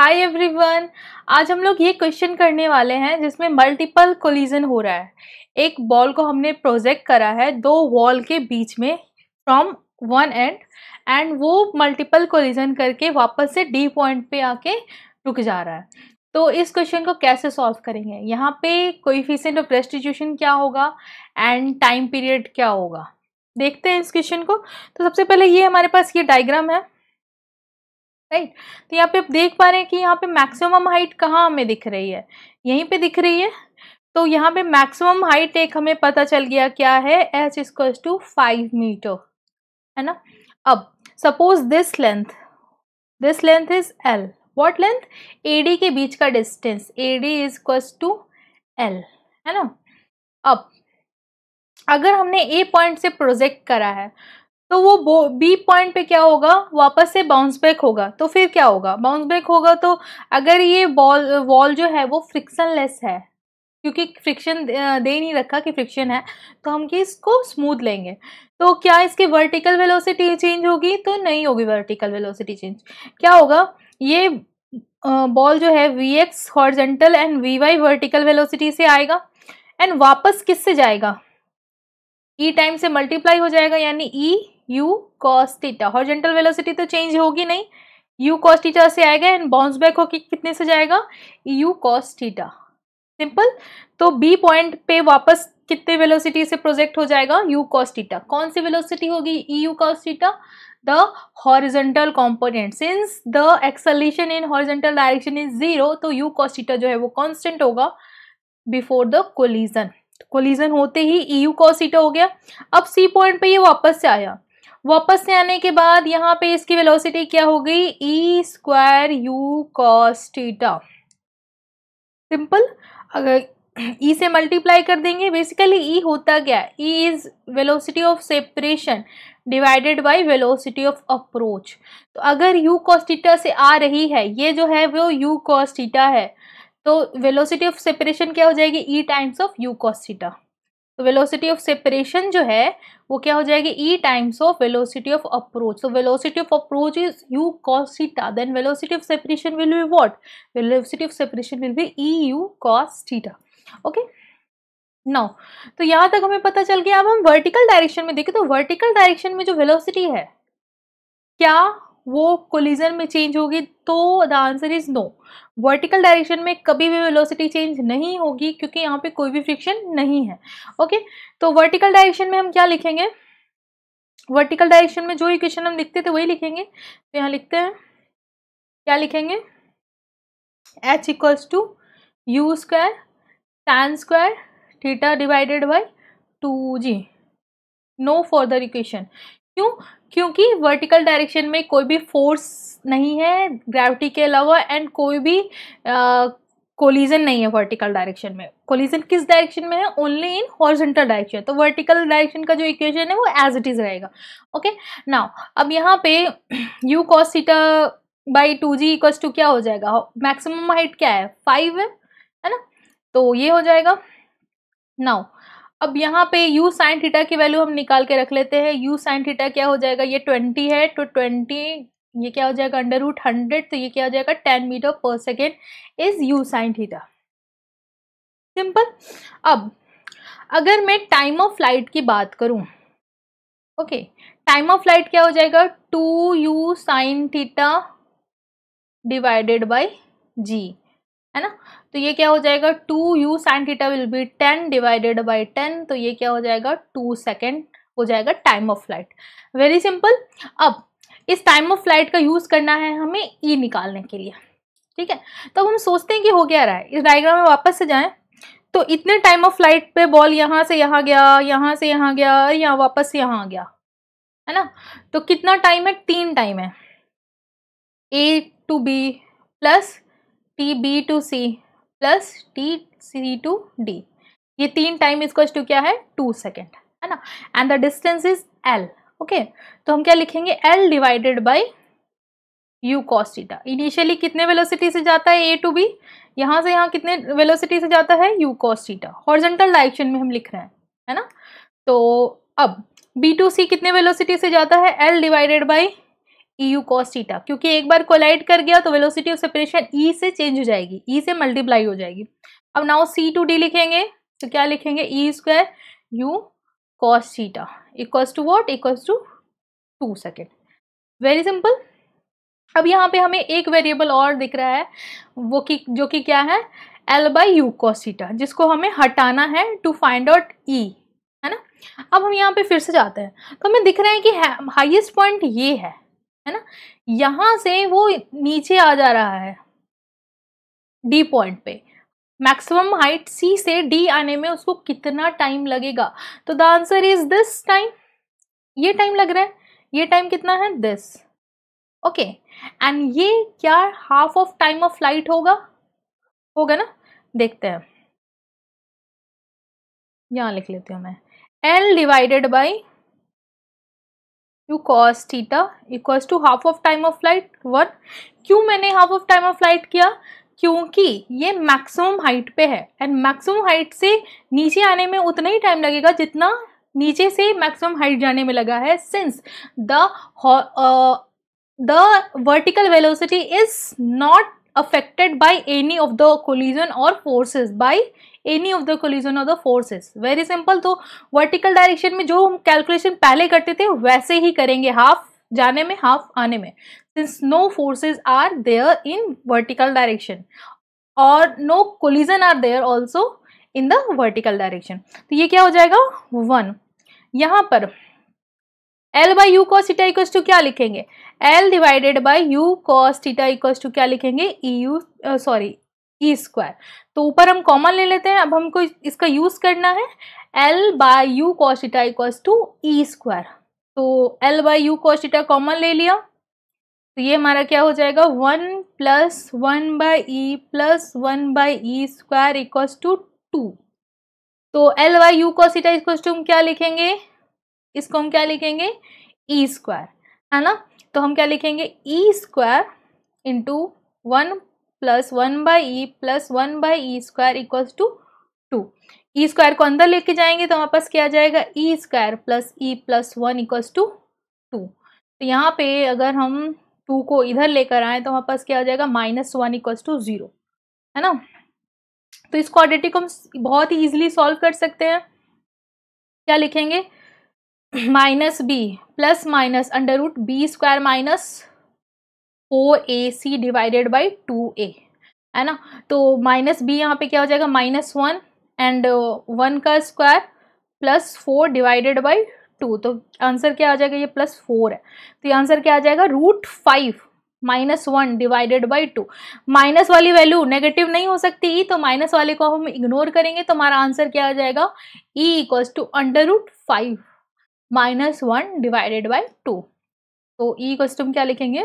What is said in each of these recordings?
hi everyone आज हम लोग ये क्वेश्चन करने वाले हैं जिसमें मल्टीपल कोलिजन हो रहा है एक बॉल को हमने प्रोजेक्ट करा है दो वॉल के बीच में फ्रॉम वन एंड एंड वो मल्टीपल कोलिजन करके वापस से डी पॉइंट पे आके रुक जा रहा है तो इस क्वेश्चन को कैसे सॉल्व करेंगे यहाँ पे कोइफिशियंट ऑफ रेस्टिट्यूशन क्या होगा एंड टाइम पीरियड क्या होगा देखते हैं इस क्वेश्चन को तो सबसे पहले ये हमारे पास ये डायग्राम है राइट तो यहाँ पे आप देख पा रहे हैं कि यहाँ पे मैक्सिमम हाइट कहाँ हमें दिख रही है यहीं पे दिख रही है तो यहाँ पे मैक्सिमम हाइट एक हमें पता चल गया क्या है H equals to five metre है ना अब suppose this length this length is L what length A D के बीच का distance A D equals to L है ना अब अगर हमने ए पॉइंट से प्रोजेक्ट करा है तो वो बी पॉइंट पे क्या होगा वापस से बाउंस बैक होगा तो फिर क्या होगा बाउंस बैक होगा तो अगर ये बॉल वॉल जो है वो फ्रिक्शन लेस है क्योंकि फ्रिक्शन दे नहीं रखा कि फ्रिक्शन है तो हम कि इसको स्मूथ लेंगे तो क्या इसकी वर्टिकल वेलोसिटी चेंज होगी तो नहीं होगी वर्टिकल वेलोसिटी चेंज क्या होगा ये बॉल जो है V X horizontal and V Y vertical velocity से आएगा एंड वापस किस e से जाएगा ई टाइम से मल्टीप्लाई हो जाएगा यानी E e you cos theta horizontal velocity तो चेंज होगी नहीं यू कॉस थीटा से आएगा एंड बाउंस बैक होके कितने से जाएगा यू कॉस थीटा सिंपल तो बी पॉइंट पे वापस कितने वेलोसिटी से प्रोजेक्ट हो जाएगा यू कॉस थीटा कौन सी वेलोसिटी होगी e e you cos theta the horizontal component since the acceleration in horizontal direction is zero तो यू कॉस थीटा जो है वो कॉन्स्टेंट होगा बिफोर द कोलिजन कोलिजन होते ही ई e यू कॉस हो गया अब सी पॉइंट पे ये वापस से आया वापस से आने के बाद यहाँ पे इसकी वेलोसिटी क्या हो गई e square u cos theta simple अगर ई e से मल्टीप्लाई कर देंगे बेसिकली ई e होता क्या है e is velocity of separation divided by velocity of approach तो अगर यू कॉस्टिटा से आ रही है ये जो है वो यू कॉस्टिटा है तो वेलोसिटी ऑफ सेपरेशन क्या हो जाएगी e times of u cos theta तो वेलोसिटी ऑफ सेपरेशन जो है वो क्या हो जाएगी e times of velocity of approach तो velocity of approach is u cos theta then velocity of separation will be what velocity of separation will be e u cos theta okay now तो यहाँ तक हमें पता चल गया अब हम वर्टिकल डायरेक्शन में देखें तो वर्टिकल डायरेक्शन में जो वेलोसिटी है क्या वो कोलिजन में चेंज होगी तो the answer is no vertical direction में कभी भी वेलोसिटी चेंज नहीं होगी क्योंकि यहाँ पे कोई भी फ्रिक्शन नहीं है ओके तो वर्टिकल डायरेक्शन में हम क्या लिखेंगे वर्टिकल डायरेक्शन में जो इक्वेशन हम लिखते थे वही लिखेंगे तो यहाँ लिखते हैं क्या लिखेंगे H equals to u square tan square theta divided by two g no further equation क्यों क्योंकि वर्टिकल डायरेक्शन में कोई भी फोर्स नहीं है ग्रेविटी के अलावा एंड कोई भी कोलिजन नहीं है वर्टिकल डायरेक्शन में कोलिजन किस डायरेक्शन में है ओनली इन हॉर्जेंटल डायरेक्शन तो वर्टिकल डायरेक्शन का जो इक्वेशन है वो एज इट इज़ रहेगा ओके नाउ अब यहाँ पे u cos by two g equal to क्या हो जाएगा मैक्सिमम हाइट क्या है फाइव है है ना तो ये हो जाएगा नाउ अब यहाँ पे u साइन थीटा की वैल्यू हम निकाल के रख लेते हैं u साइन थीटा क्या हो जाएगा ये ट्वेंटी है तो ट्वेंटी ये क्या हो जाएगा अंडर रूट हंड्रेड तो ये क्या हो जाएगा ten meter per second is u sine theta simple अब अगर मैं टाइम ऑफ फ्लाइट की बात करूँ ओके टाइम ऑफ फ्लाइट क्या हो जाएगा two u sine theta divided by g है ना तो ये क्या हो जाएगा two u sine theta will be ten divided by ten तो ये क्या हो जाएगा टू सेकेंड हो जाएगा time of flight very simple अब इस टाइम ऑफ फ्लाइट का यूज़ करना है हमें ई e निकालने के लिए ठीक है तो हम सोचते हैं कि हो क्या रहा है इस डायग्राम में वापस से जाएं तो इतने टाइम ऑफ फ्लाइट पे बॉल यहाँ से यहाँ गया यहाँ से यहाँ गया यहाँ वापस यहाँ आ गया है ना तो कितना टाइम है तीन टाइम है A to B plus t B to C plus t C to D ये तीन टाइम इसको टू क्या है टू सेकेंड है ना and the distance is L okay तो हम क्या लिखेंगे L divided by u cos theta initially कितने वेलोसिटी से जाता है ए टू बी यहाँ से यहाँ कितने वेलोसिटी से जाता है यू कॉस्टिटा हॉर्जेंटल डायरेक्शन में हम लिख रहे हैं है ना तो अब बी टू सी कितने वेलोसिटी से जाता है L divided by e u cos theta क्योंकि एक बार कोलाइड कर गया तो वेलोसिटी ऑफ सेपरेशन ई से चेंज हो जाएगी ई e से मल्टीप्लाई हो जाएगी अब नाउ सी टू डी लिखेंगे तो क्या लिखेंगे e square u cos theta equals to what equals to two second very simple अब यहाँ पे हमें एक वेरिएबल और दिख रहा है वो कि जो कि क्या है एल बाई यू कॉसिटा जिसको हमें हटाना है टू फाइंड आउट ई है ना अब हम यहाँ पे फिर से जाते हैं तो हमें दिख रहा है कि हाईएस्ट पॉइंट ये है है ना यहां से वो नीचे आ जा रहा है डी पॉइंट पे मैक्सिमम हाइट सी से डी आने में उसको कितना टाइम लगेगा तो the answer is this time ये टाइम लग रहा है ये टाइम कितना है दिस ओके एंड ये क्या half of time of flight होगा होगा ना देखते हैं यहां लिख लेती हूँ मैं L divided by u cos theta equals to half of time of flight one क्यों मैंने half of time of flight किया क्योंकि ये मैक्सिमम हाइट पे है एंड मैक्सिमम हाइट से नीचे आने में उतना ही टाइम लगेगा जितना नीचे से मैक्सिमम हाइट जाने में लगा है since the the vertical velocity is not affected by any of the collision or forces by any of the collision of the forces very simple तो वर्टिकल डायरेक्शन में जो हम कैलकुलेशन पहले करते थे वैसे ही करेंगे हाफ जाने में हाफ आने में since no forces are there in vertical direction और no collision are there also in the vertical direction तो ये क्या हो जाएगा वन यहाँ पर L by u cos theta equals to क्या लिखेंगे L divided by u cos theta equals to क्या लिखेंगे e u sorry e square तो ऊपर हम कॉमन ले लेते हैं अब हमको इसका यूज करना है L by u cos theta equals to e square तो L by u cos common ले लिया तो ये हमारा क्या हो जाएगा one plus one by e plus one by e square equals to two तो L by u cos theta equals to हम क्या लिखेंगे इसको हम क्या लिखेंगे ई e स्क्वायर है ना तो हम क्या लिखेंगे e square into one plus one by e plus one by e square equals to two e square को अंदर लेके जाएंगे तो हमारे पास क्या आ जाएगा e square plus e plus one equals to two तो यहाँ पे अगर हम टू को इधर लेकर आए तो हमारे पास क्या आ जाएगा minus one equals to zero है ना तो इस क्वाड्रेटिक को हम बहुत ही ईजिली सॉल्व कर सकते हैं क्या लिखेंगे minus b plus minus under root b square minus o a c divided by two a है ना तो माइनस बी यहाँ पे क्या हो जाएगा माइनस वन एंड वन का square plus four divided by two तो आंसर क्या आ जाएगा ये प्लस फोर है तो ये आंसर क्या आ जाएगा root five minus one divided by two minus वाली वैल्यू नेगेटिव नहीं हो सकती ई तो माइनस वाले को हम इग्नोर करेंगे तो हमारा आंसर क्या आ जाएगा e equals to under root five minus one divided by two तो ई e कस्टम क्या लिखेंगे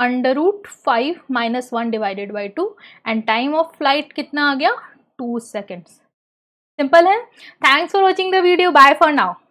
under root five minus one divided by two and time of flight कितना आ गया टू सेकेंड्स सिंपल है thanks for watching the video bye for now